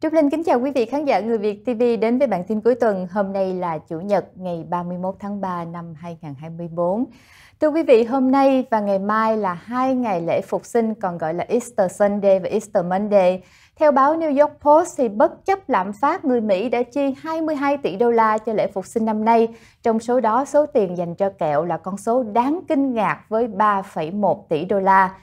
Trúc Linh kính chào quý vị khán giả Người Việt TV đến với bản tin cuối tuần. Hôm nay là Chủ nhật ngày 31 tháng 3 năm 2024. Thưa quý vị, hôm nay và ngày mai là hai ngày lễ phục sinh còn gọi là Easter Sunday và Easter Monday. Theo báo New York Post thì bất chấp lạm phát, người Mỹ đã chi 22 tỷ đô la cho lễ phục sinh năm nay. Trong số đó, số tiền dành cho kẹo là con số đáng kinh ngạc với 3,1 tỷ đô la.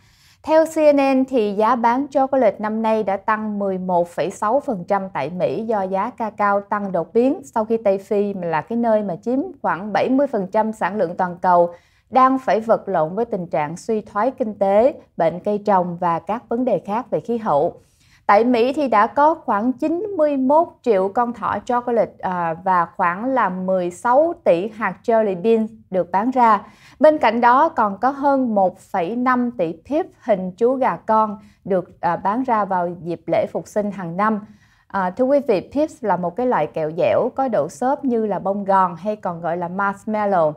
Theo CNN thì giá bán chocolate năm nay đã tăng 11,6% tại Mỹ do giá cacao tăng đột biến sau khi Tây Phi là cái nơi mà chiếm khoảng 70% sản lượng toàn cầu đang phải vật lộn với tình trạng suy thoái kinh tế, bệnh cây trồng và các vấn đề khác về khí hậu. Tại Mỹ thì đã có khoảng 91 triệu con thỏ chocolate à, và khoảng là 16 tỷ hạt jelly bean được bán ra. Bên cạnh đó còn có hơn 1,5 tỷ pip hình chú gà con được à, bán ra vào dịp lễ phục sinh hàng năm. À, thưa quý vị, Pips là một cái loại kẹo dẻo có độ xốp như là bông gòn hay còn gọi là marshmallow.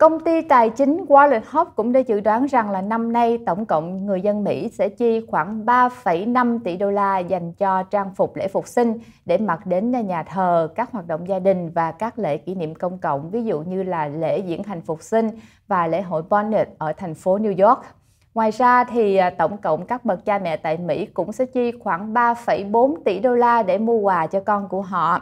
Công ty tài chính Warren Hoff cũng đã dự đoán rằng là năm nay tổng cộng người dân Mỹ sẽ chi khoảng 3,5 tỷ đô la dành cho trang phục lễ phục sinh để mặc đến nhà thờ, các hoạt động gia đình và các lễ kỷ niệm công cộng, ví dụ như là lễ diễn hành phục sinh và lễ hội Bonnet ở thành phố New York. Ngoài ra thì à, tổng cộng các bậc cha mẹ tại Mỹ cũng sẽ chi khoảng 3,4 tỷ đô la để mua quà cho con của họ.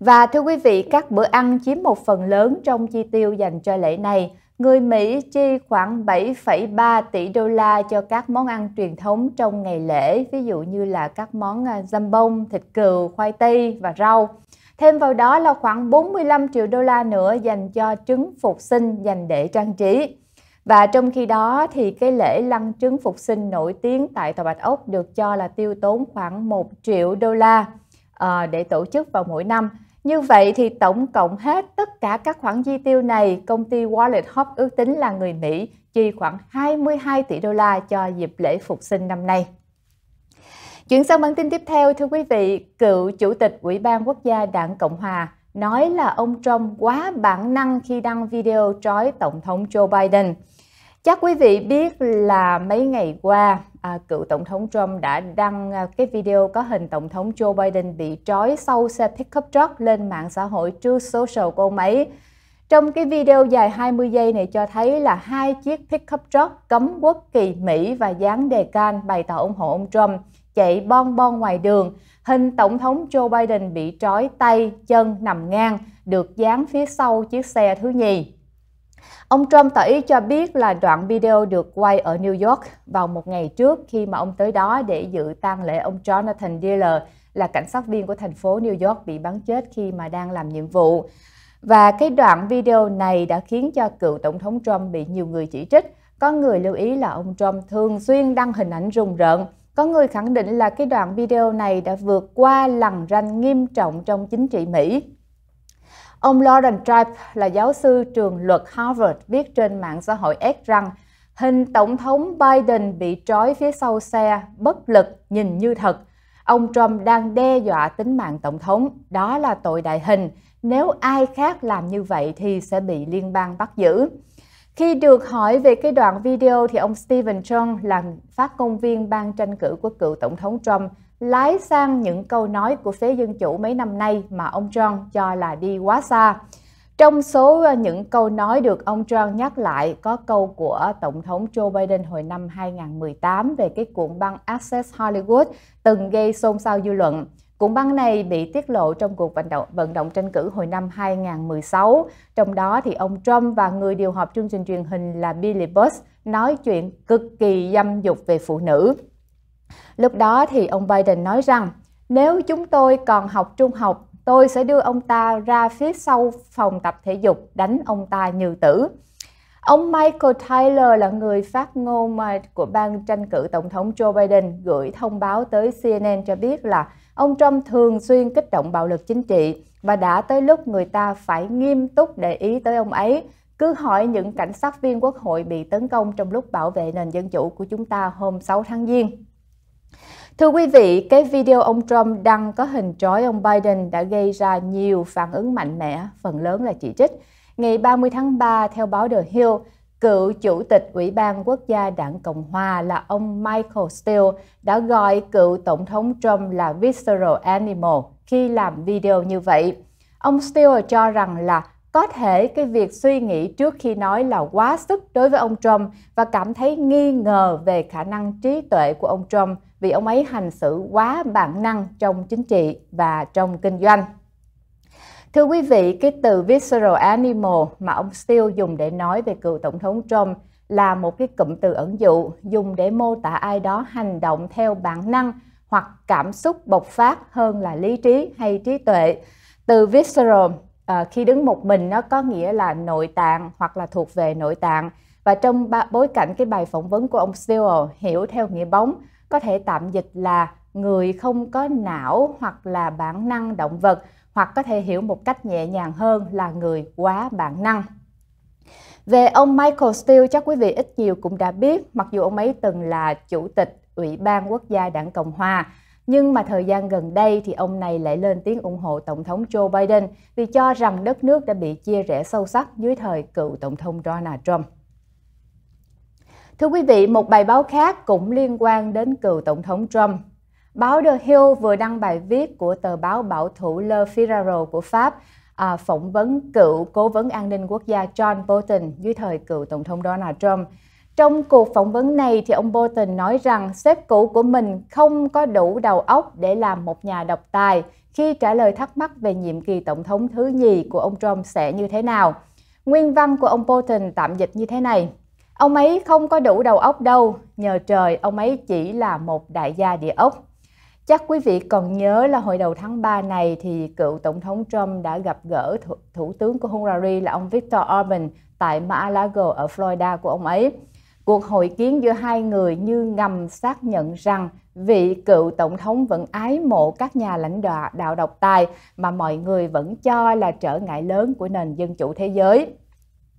Và thưa quý vị, các bữa ăn chiếm một phần lớn trong chi tiêu dành cho lễ này. Người Mỹ chi khoảng 7,3 tỷ đô la cho các món ăn truyền thống trong ngày lễ, ví dụ như là các món dăm à, bông, thịt cừu, khoai tây và rau. Thêm vào đó là khoảng 45 triệu đô la nữa dành cho trứng phục sinh dành để trang trí. Và trong khi đó thì cái lễ lăn trứng phục sinh nổi tiếng tại Tòa Bạch Ốc được cho là tiêu tốn khoảng 1 triệu đô la ờ, để tổ chức vào mỗi năm. Như vậy thì tổng cộng hết tất cả các khoản chi tiêu này, công ty Wallet hop ước tính là người Mỹ chi khoảng 22 tỷ đô la cho dịp lễ phục sinh năm nay. Chuyển sang bản tin tiếp theo, thưa quý vị, cựu Chủ tịch Ủy ban Quốc gia Đảng Cộng Hòa nói là ông Trump quá bản năng khi đăng video trói Tổng thống Joe Biden. Chắc quý vị biết là mấy ngày qua à, cựu tổng thống Trump đã đăng à, cái video có hình tổng thống Joe Biden bị trói sau xe pickup truck lên mạng xã hội Truth Social của ông Trong cái video dài 20 giây này cho thấy là hai chiếc pickup truck cấm quốc kỳ Mỹ và dán đề can bày tỏ ủng hộ ông Trump chạy bon bon ngoài đường. Hình Tổng thống Joe Biden bị trói tay, chân nằm ngang, được dán phía sau chiếc xe thứ nhì. Ông Trump tỏ ý cho biết là đoạn video được quay ở New York vào một ngày trước khi mà ông tới đó để dự tang lễ ông Jonathan Diller là cảnh sát viên của thành phố New York bị bắn chết khi mà đang làm nhiệm vụ. Và cái đoạn video này đã khiến cho cựu Tổng thống Trump bị nhiều người chỉ trích. Có người lưu ý là ông Trump thường xuyên đăng hình ảnh rùng rợn. Có người khẳng định là cái đoạn video này đã vượt qua lằn ranh nghiêm trọng trong chính trị Mỹ. Ông Lauren Tribe là giáo sư trường luật Harvard viết trên mạng xã hội X rằng hình Tổng thống Biden bị trói phía sau xe, bất lực, nhìn như thật. Ông Trump đang đe dọa tính mạng Tổng thống, đó là tội đại hình. Nếu ai khác làm như vậy thì sẽ bị liên bang bắt giữ. Khi được hỏi về cái đoạn video thì ông Stephen Chung làm phát công viên ban tranh cử của cựu Tổng thống Trump lái sang những câu nói của phía dân chủ mấy năm nay mà ông Trump cho là đi quá xa. Trong số ờ, những câu nói được ông Trump nhắc lại có câu của Tổng thống Joe Biden hồi năm 2018 về cái cuộn băng Access Hollywood từng gây xôn xao dư luận. Cuộn băng này bị tiết lộ trong cuộc vận động, vận động tranh cử hồi năm 2016. Trong đó thì ông Trump và người điều họp chương trình truyền hình là Billy Bush nói chuyện cực kỳ dâm dục về phụ nữ. Lúc đó thì ông Biden nói rằng nếu chúng tôi còn học trung học, tôi sẽ đưa ông ta ra phía sau phòng tập thể dục đánh ông ta như tử. Ông Michael Tyler là người phát ngôn của bang tranh cử Tổng thống Joe Biden gửi thông báo tới CNN cho biết là ông Trump thường xuyên kích động bạo lực chính trị và đã tới lúc người ta phải nghiêm túc để ý tới ông ấy. Cứ hỏi những cảnh sát viên quốc hội bị tấn công trong lúc bảo vệ nền dân chủ của chúng ta hôm 6 tháng Giêng. Thưa quý vị, cái video ông Trump đăng có hình trói ông Biden đã gây ra nhiều phản ứng mạnh mẽ, phần lớn là chỉ trích. Ngày 30 tháng 3, theo báo The Hill, cựu chủ tịch Ủy ban Quốc gia Đảng Cộng Hòa là ông Michael Steele đã gọi cựu Tổng thống Trump là visceral animal khi làm video như vậy. Ông Steele cho rằng là có thể cái việc suy nghĩ trước khi nói là quá sức đối với ông Trump và cảm thấy nghi ngờ về khả năng trí tuệ của ông Trump vì ông ấy hành xử quá bản năng trong chính trị và trong kinh doanh. Thưa quý vị, cái từ visceral animal mà ông Steele dùng để nói về cựu tổng thống Trump là một cái cụm từ ẩn dụ dùng để mô tả ai đó hành động theo bản năng hoặc cảm xúc bộc phát hơn là lý trí hay trí tuệ. Từ visceral à, khi đứng một mình nó có nghĩa là nội tạng hoặc là thuộc về nội tạng và trong ba, bối cảnh cái bài phỏng vấn của ông Steele hiểu theo nghĩa bóng có thể tạm dịch là người không có não hoặc là bản năng động vật hoặc có thể hiểu một cách nhẹ nhàng hơn là người quá bản năng. Về ông Michael Steele chắc quý vị ít nhiều cũng đã biết, mặc dù ông ấy từng là chủ tịch Ủy ban Quốc gia Đảng Cộng hòa, nhưng mà thời gian gần đây thì ông này lại lên tiếng ủng hộ Tổng thống Joe Biden vì cho rằng đất nước đã bị chia rẽ sâu sắc dưới thời cựu Tổng thống Donald Trump. Thưa quý vị, một bài báo khác cũng liên quan đến cựu Tổng thống Trump. Báo The Hill vừa đăng bài viết của tờ báo bảo thủ Le Figaro của Pháp à, phỏng vấn cựu cố vấn an ninh quốc gia John Bolton dưới thời cựu Tổng thống Donald Trump. Trong cuộc phỏng vấn này thì ông Bolton nói rằng sếp cũ của mình không có đủ đầu óc để làm một nhà độc tài khi trả lời thắc mắc về nhiệm kỳ tổng thống thứ nhì của ông Trump sẽ như thế nào. Nguyên văn của ông Bolton tạm dịch như thế này. Ông ấy không có đủ đầu óc đâu, nhờ trời ông ấy chỉ là một đại gia địa ốc. Chắc quý vị còn nhớ là hồi đầu tháng 3 này thì cựu Tổng thống Trump đã gặp gỡ thủ, thủ tướng của Hungary là ông Viktor Orbán tại Mar-a-Lago ở Florida của ông ấy. Cuộc hội kiến giữa hai người như ngầm xác nhận rằng vị cựu tổng thống vẫn ái mộ các nhà lãnh đạo đạo độc tài mà mọi người vẫn cho là trở ngại lớn của nền dân chủ thế giới.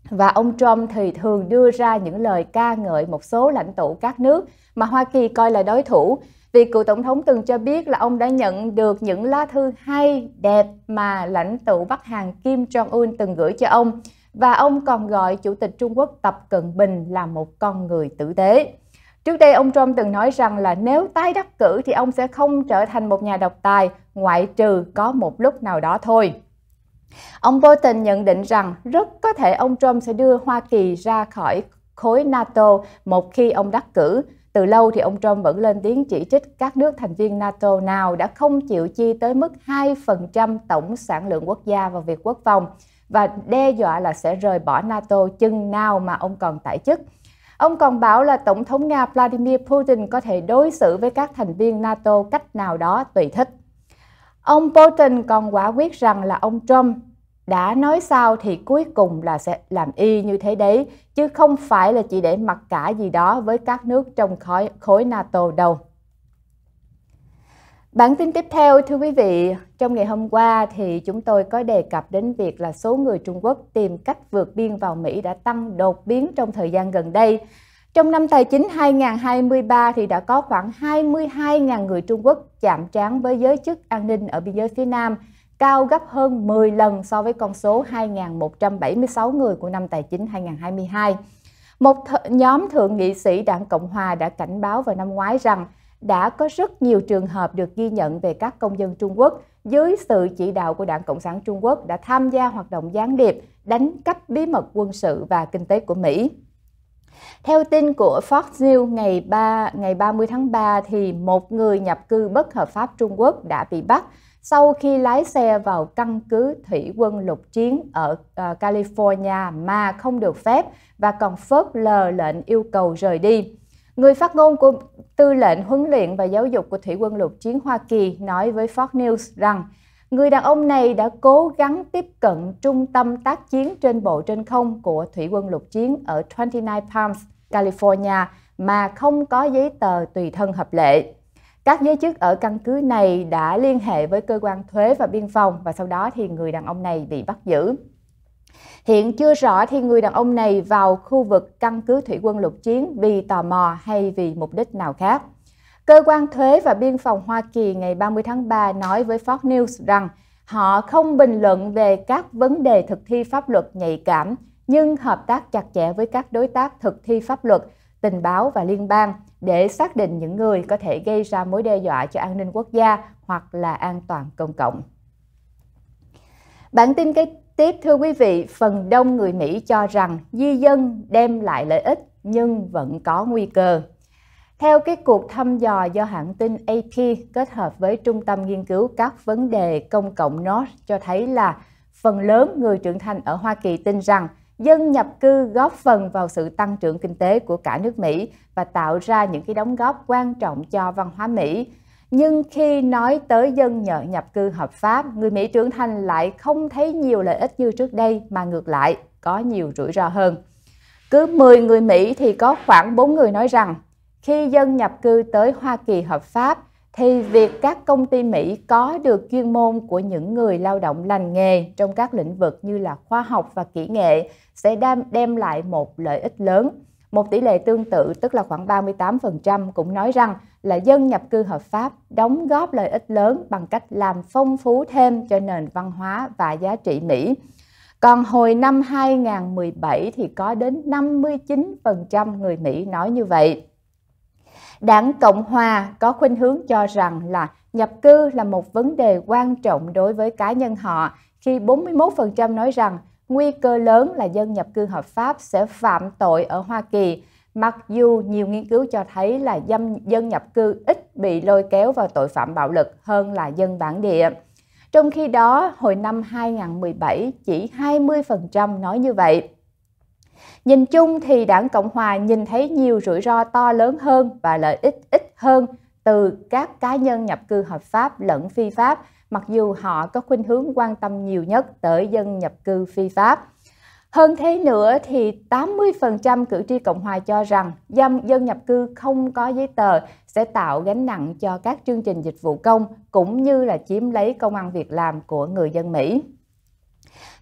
Và ông Trump thì thường đưa ra những lời ca ngợi một số lãnh tụ các nước mà Hoa Kỳ coi là đối thủ vì cựu tổng thống từng cho biết là ông đã nhận được những lá thư hay, đẹp mà lãnh tụ Bắc Hàn Kim Jong-un từng gửi cho ông và ông còn gọi Chủ tịch Trung Quốc Tập Cận Bình là một con người tử tế. Trước đây ông Trump từng nói rằng là nếu tái đắc cử thì ông sẽ không trở thành một nhà độc tài, ngoại trừ có một lúc nào đó thôi. Ông Bolton nhận định rằng rất có thể ông Trump sẽ đưa Hoa Kỳ ra khỏi khối NATO một khi ông đắc cử. Từ lâu thì ông Trump vẫn lên tiếng chỉ trích các nước thành viên NATO nào đã không chịu chi tới mức 2% tổng sản lượng quốc gia vào việc quốc phòng và đe dọa là sẽ rời bỏ NATO chừng nào mà ông còn tại chức. Ông còn bảo là Tổng thống Nga Vladimir Putin có thể đối xử với các thành viên NATO cách nào đó tùy thích. Ông Bolton còn quả quyết rằng là ông Trump đã nói sao thì cuối cùng là sẽ làm y như thế đấy, chứ không phải là chỉ để mặc cả gì đó với các nước trong khối, khối NATO đâu. Bản tin tiếp theo, thưa quý vị, trong ngày hôm qua thì chúng tôi có đề cập đến việc là số người Trung Quốc tìm cách vượt biên vào Mỹ đã tăng đột biến trong thời gian gần đây. Trong năm tài chính 2023 thì đã có khoảng 22.000 người Trung Quốc chạm trán với giới chức an ninh ở biên giới phía Nam, cao gấp hơn 10 lần so với con số 2.176 người của năm tài chính 2022. Một th nhóm thượng nghị sĩ đảng Cộng Hòa đã cảnh báo vào năm ngoái rằng đã có rất nhiều trường hợp được ghi nhận về các công dân Trung Quốc dưới sự chỉ đạo của Đảng Cộng sản Trung Quốc đã tham gia hoạt động gián điệp, đánh cắp bí mật quân sự và kinh tế của Mỹ. Theo tin của Fox News ngày 3 ngày 30 tháng 3 thì một người nhập cư bất hợp pháp Trung Quốc đã bị bắt sau khi lái xe vào căn cứ thủy quân lục chiến ở uh, California mà không được phép và còn phớt lờ lệnh yêu cầu rời đi. Người phát ngôn của Tư lệnh huấn luyện và giáo dục của Thủy quân lục chiến Hoa Kỳ nói với Fox News rằng Người đàn ông này đã cố gắng tiếp cận trung tâm tác chiến trên bộ trên không của thủy quân lục chiến ở 29 Palms, California mà không có giấy tờ tùy thân hợp lệ. Các giới chức ở căn cứ này đã liên hệ với cơ quan thuế và biên phòng và sau đó thì người đàn ông này bị bắt giữ. Hiện chưa rõ thì người đàn ông này vào khu vực căn cứ thủy quân lục chiến vì tò mò hay vì mục đích nào khác. Cơ quan thuế và biên phòng Hoa Kỳ ngày 30 tháng 3 nói với Fox News rằng họ không bình luận về các vấn đề thực thi pháp luật nhạy cảm, nhưng hợp tác chặt chẽ với các đối tác thực thi pháp luật, tình báo và liên bang để xác định những người có thể gây ra mối đe dọa cho an ninh quốc gia hoặc là an toàn công cộng. Bản tin kế tiếp thưa quý vị, phần đông người Mỹ cho rằng di dân đem lại lợi ích nhưng vẫn có nguy cơ. Theo cái cuộc thăm dò do hãng tin AP kết hợp với Trung tâm Nghiên cứu các vấn đề công cộng North cho thấy là phần lớn người trưởng thành ở Hoa Kỳ tin rằng dân nhập cư góp phần vào sự tăng trưởng kinh tế của cả nước Mỹ và tạo ra những cái đóng góp quan trọng cho văn hóa Mỹ. Nhưng khi nói tới dân nhờ nhập cư hợp pháp, người Mỹ trưởng thành lại không thấy nhiều lợi ích như trước đây mà ngược lại có nhiều rủi ro hơn. Cứ 10 người Mỹ thì có khoảng 4 người nói rằng khi dân nhập cư tới Hoa Kỳ hợp pháp thì việc các công ty Mỹ có được chuyên môn của những người lao động lành nghề trong các lĩnh vực như là khoa học và kỹ nghệ sẽ đem đem lại một lợi ích lớn. Một tỷ lệ tương tự tức là khoảng 38% cũng nói rằng là dân nhập cư hợp pháp đóng góp lợi ích lớn bằng cách làm phong phú thêm cho nền văn hóa và giá trị Mỹ. Còn hồi năm 2017 thì có đến 59% người Mỹ nói như vậy. Đảng Cộng Hòa có khuynh hướng cho rằng là nhập cư là một vấn đề quan trọng đối với cá nhân họ khi 41% nói rằng nguy cơ lớn là dân nhập cư hợp pháp sẽ phạm tội ở Hoa Kỳ, mặc dù nhiều nghiên cứu cho thấy là dân, dân nhập cư ít bị lôi kéo vào tội phạm bạo lực hơn là dân bản địa. Trong khi đó, hồi năm 2017, chỉ 20% nói như vậy. Nhìn chung thì Đảng Cộng hòa nhìn thấy nhiều rủi ro to lớn hơn và lợi ích ít hơn từ các cá nhân nhập cư hợp pháp lẫn phi pháp, mặc dù họ có khuynh hướng quan tâm nhiều nhất tới dân nhập cư phi pháp. Hơn thế nữa thì 80% cử tri Cộng hòa cho rằng dân, dân nhập cư không có giấy tờ sẽ tạo gánh nặng cho các chương trình dịch vụ công cũng như là chiếm lấy công ăn việc làm của người dân Mỹ.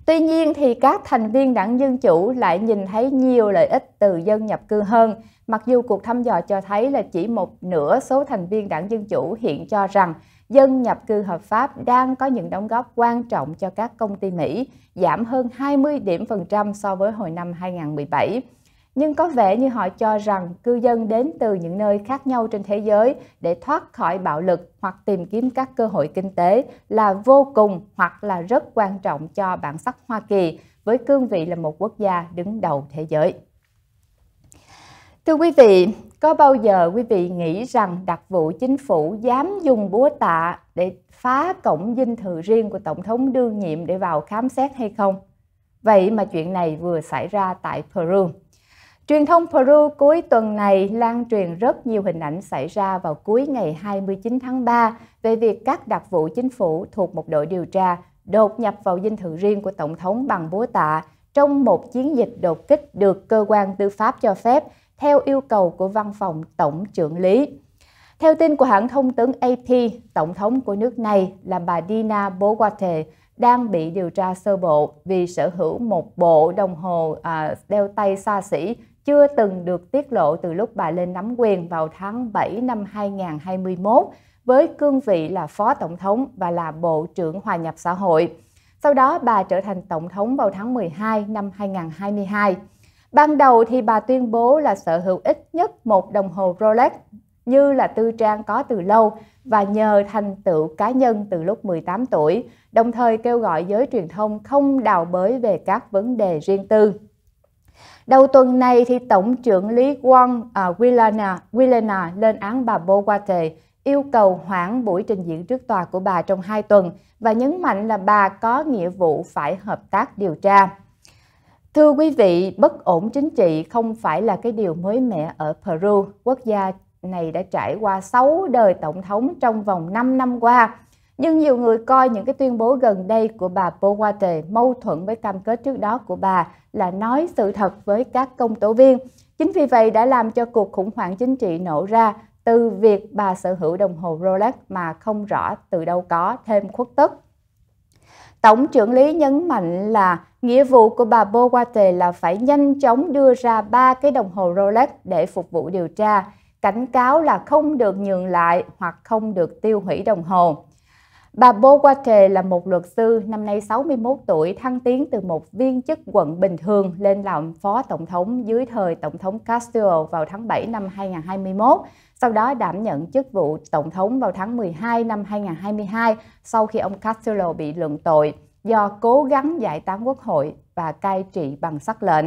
Tuy nhiên thì các thành viên đảng Dân Chủ lại nhìn thấy nhiều lợi ích từ dân nhập cư hơn, mặc dù cuộc thăm dò cho thấy là chỉ một nửa số thành viên đảng Dân Chủ hiện cho rằng dân nhập cư hợp pháp đang có những đóng góp quan trọng cho các công ty Mỹ, giảm hơn 20 điểm phần trăm so với hồi năm 2017 nhưng có vẻ như họ cho rằng cư dân đến từ những nơi khác nhau trên thế giới để thoát khỏi bạo lực hoặc tìm kiếm các cơ hội kinh tế là vô cùng hoặc là rất quan trọng cho bản sắc Hoa Kỳ với cương vị là một quốc gia đứng đầu thế giới. Thưa quý vị, có bao giờ quý vị nghĩ rằng đặc vụ chính phủ dám dùng búa tạ để phá cổng dinh thự riêng của Tổng thống đương nhiệm để vào khám xét hay không? Vậy mà chuyện này vừa xảy ra tại Peru. Truyền thông Peru cuối tuần này lan truyền rất nhiều hình ảnh xảy ra vào cuối ngày 29 tháng 3 về việc các đặc vụ chính phủ thuộc một đội điều tra đột nhập vào dinh thự riêng của Tổng thống bằng búa tạ trong một chiến dịch đột kích được cơ quan tư pháp cho phép theo yêu cầu của văn phòng Tổng trưởng lý. Theo tin của hãng thông tấn AP, Tổng thống của nước này là bà Dina Boluarte đang bị điều tra sơ bộ vì sở hữu một bộ đồng hồ à, đeo tay xa xỉ chưa từng được tiết lộ từ lúc bà lên nắm quyền vào tháng 7 năm 2021 với cương vị là Phó Tổng thống và là Bộ trưởng Hòa nhập xã hội. Sau đó bà trở thành Tổng thống vào tháng 12 năm 2022. Ban đầu thì bà tuyên bố là sở hữu ít nhất một đồng hồ Rolex như là tư trang có từ lâu và nhờ thành tựu cá nhân từ lúc 18 tuổi, đồng thời kêu gọi giới truyền thông không đào bới về các vấn đề riêng tư. Đầu tuần này thì Tổng trưởng lý Wang uh, à, Wilana, Wilana lên án bà Bowate yêu cầu hoãn buổi trình diễn trước tòa của bà trong 2 tuần và nhấn mạnh là bà có nghĩa vụ phải hợp tác điều tra. Thưa quý vị, bất ổn chính trị không phải là cái điều mới mẻ ở Peru. Quốc gia này đã trải qua 6 đời tổng thống trong vòng 5 năm qua nhưng nhiều người coi những cái tuyên bố gần đây của bà Bowate mâu thuẫn với cam kết trước đó của bà là nói sự thật với các công tố viên. Chính vì vậy đã làm cho cuộc khủng hoảng chính trị nổ ra từ việc bà sở hữu đồng hồ Rolex mà không rõ từ đâu có thêm khuất tức. Tổng trưởng lý nhấn mạnh là nghĩa vụ của bà Bowate là phải nhanh chóng đưa ra ba cái đồng hồ Rolex để phục vụ điều tra, cảnh cáo là không được nhường lại hoặc không được tiêu hủy đồng hồ. Bà Bowate là một luật sư, năm nay 61 tuổi, thăng tiến từ một viên chức quận bình thường lên làm phó tổng thống dưới thời tổng thống Castillo vào tháng 7 năm 2021, sau đó đảm nhận chức vụ tổng thống vào tháng 12 năm 2022 sau khi ông Castillo bị luận tội do cố gắng giải tán quốc hội và cai trị bằng sắc lệnh.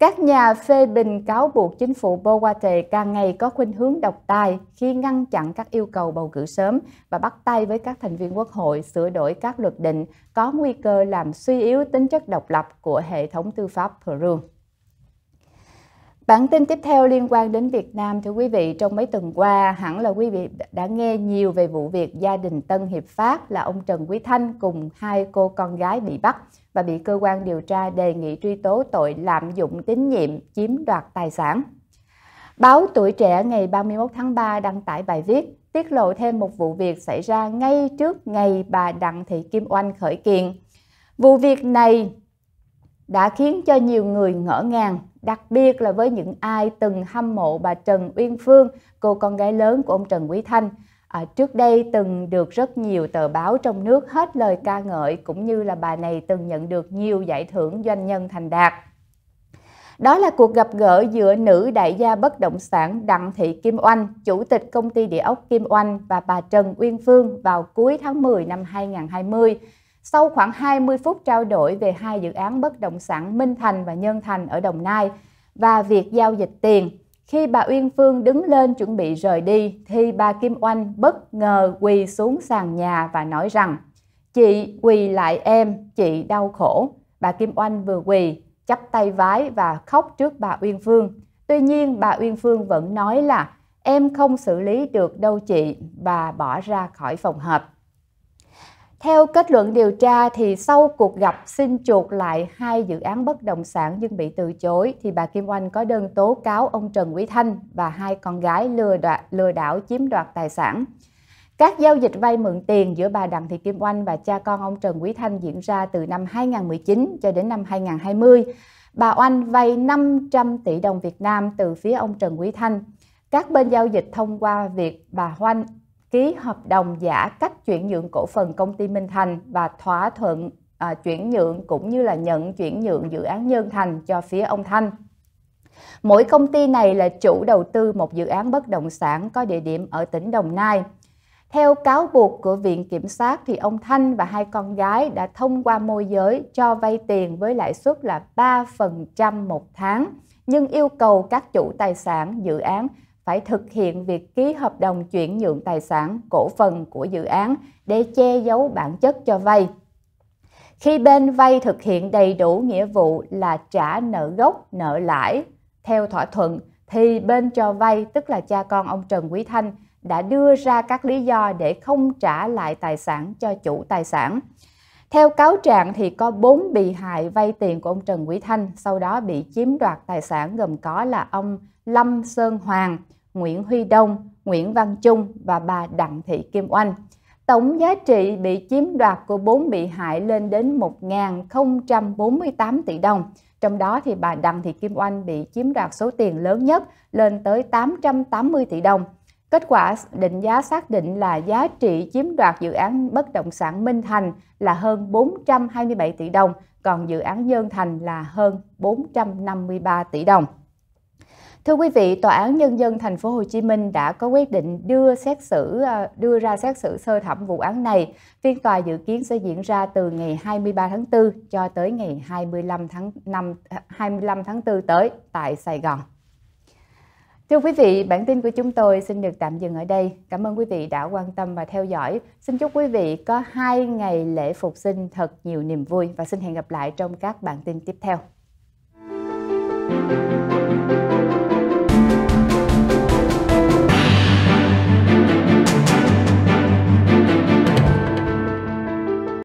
Các nhà phê bình cáo buộc chính phủ Bowate càng ngày có khuynh hướng độc tài khi ngăn chặn các yêu cầu bầu cử sớm và bắt tay với các thành viên quốc hội sửa đổi các luật định có nguy cơ làm suy yếu tính chất độc lập của hệ thống tư pháp Peru. Bản tin tiếp theo liên quan đến Việt Nam thưa quý vị, trong mấy tuần qua hẳn là quý vị đã nghe nhiều về vụ việc gia đình Tân Hiệp Phát là ông Trần Quý Thanh cùng hai cô con gái bị bắt và bị cơ quan điều tra đề nghị truy tố tội lạm dụng tín nhiệm chiếm đoạt tài sản. Báo Tuổi Trẻ ngày 31 tháng 3 đăng tải bài viết tiết lộ thêm một vụ việc xảy ra ngay trước ngày bà Đặng Thị Kim Oanh khởi kiện. Vụ việc này đã khiến cho nhiều người ngỡ ngàng đặc biệt là với những ai từng hâm mộ bà Trần Uyên Phương, cô con gái lớn của ông Trần Quý Thanh. À, trước đây từng được rất nhiều tờ báo trong nước hết lời ca ngợi cũng như là bà này từng nhận được nhiều giải thưởng doanh nhân thành đạt. Đó là cuộc gặp gỡ giữa nữ đại gia bất động sản Đặng Thị Kim Oanh, chủ tịch công ty địa ốc Kim Oanh và bà Trần Uyên Phương vào cuối tháng 10 năm 2020. Sau khoảng 20 phút trao đổi về hai dự án bất động sản Minh Thành và Nhân Thành ở Đồng Nai và việc giao dịch tiền, khi bà Uyên Phương đứng lên chuẩn bị rời đi thì bà Kim Oanh bất ngờ quỳ xuống sàn nhà và nói rằng Chị quỳ lại em, chị đau khổ. Bà Kim Oanh vừa quỳ, chắp tay vái và khóc trước bà Uyên Phương. Tuy nhiên bà Uyên Phương vẫn nói là em không xử lý được đâu chị và bỏ ra khỏi phòng họp. Theo kết luận điều tra thì sau cuộc gặp xin chuột lại hai dự án bất động sản nhưng bị từ chối thì bà Kim Oanh có đơn tố cáo ông Trần Quý Thanh và hai con gái lừa đoạt lừa đảo chiếm đoạt tài sản. Các giao dịch vay mượn tiền giữa bà Đặng Thị Kim Oanh và cha con ông Trần Quý Thanh diễn ra từ năm 2019 cho đến năm 2020. Bà Oanh vay 500 tỷ đồng Việt Nam từ phía ông Trần Quý Thanh. Các bên giao dịch thông qua việc bà Oanh ký hợp đồng giả cách chuyển nhượng cổ phần công ty Minh Thành và thỏa thuận à, chuyển nhượng cũng như là nhận chuyển nhượng dự án Nhân Thành cho phía ông Thanh. Mỗi công ty này là chủ đầu tư một dự án bất động sản có địa điểm ở tỉnh Đồng Nai. Theo cáo buộc của Viện Kiểm sát thì ông Thanh và hai con gái đã thông qua môi giới cho vay tiền với lãi suất là 3% một tháng nhưng yêu cầu các chủ tài sản dự án phải thực hiện việc ký hợp đồng chuyển nhượng tài sản cổ phần của dự án để che giấu bản chất cho vay. Khi bên vay thực hiện đầy đủ nghĩa vụ là trả nợ gốc, nợ lãi theo thỏa thuận thì bên cho vay tức là cha con ông Trần Quý Thanh đã đưa ra các lý do để không trả lại tài sản cho chủ tài sản. Theo cáo trạng thì có 4 bị hại vay tiền của ông Trần Quý Thanh, sau đó bị chiếm đoạt tài sản gồm có là ông Lâm Sơn Hoàng, Nguyễn Huy Đông, Nguyễn Văn Trung và bà Đặng Thị Kim Oanh. Tổng giá trị bị chiếm đoạt của 4 bị hại lên đến 1.048 tỷ đồng. Trong đó thì bà Đặng Thị Kim Oanh bị chiếm đoạt số tiền lớn nhất lên tới 880 tỷ đồng. Kết quả định giá xác định là giá trị chiếm đoạt dự án bất động sản Minh Thành là hơn 427 tỷ đồng, còn dự án Dơn Thành là hơn 453 tỷ đồng. Thưa quý vị, Tòa án Nhân dân Thành phố Hồ Chí Minh đã có quyết định đưa xét xử à, đưa ra xét xử sơ thẩm vụ án này. Phiên tòa dự kiến sẽ diễn ra từ ngày 23 tháng 4 cho tới ngày 25 tháng 5 25 tháng 4 tới tại Sài Gòn. Thưa quý vị, bản tin của chúng tôi xin được tạm dừng ở đây. Cảm ơn quý vị đã quan tâm và theo dõi. Xin chúc quý vị có hai ngày lễ phục sinh thật nhiều niềm vui và xin hẹn gặp lại trong các bản tin tiếp theo. Thank you.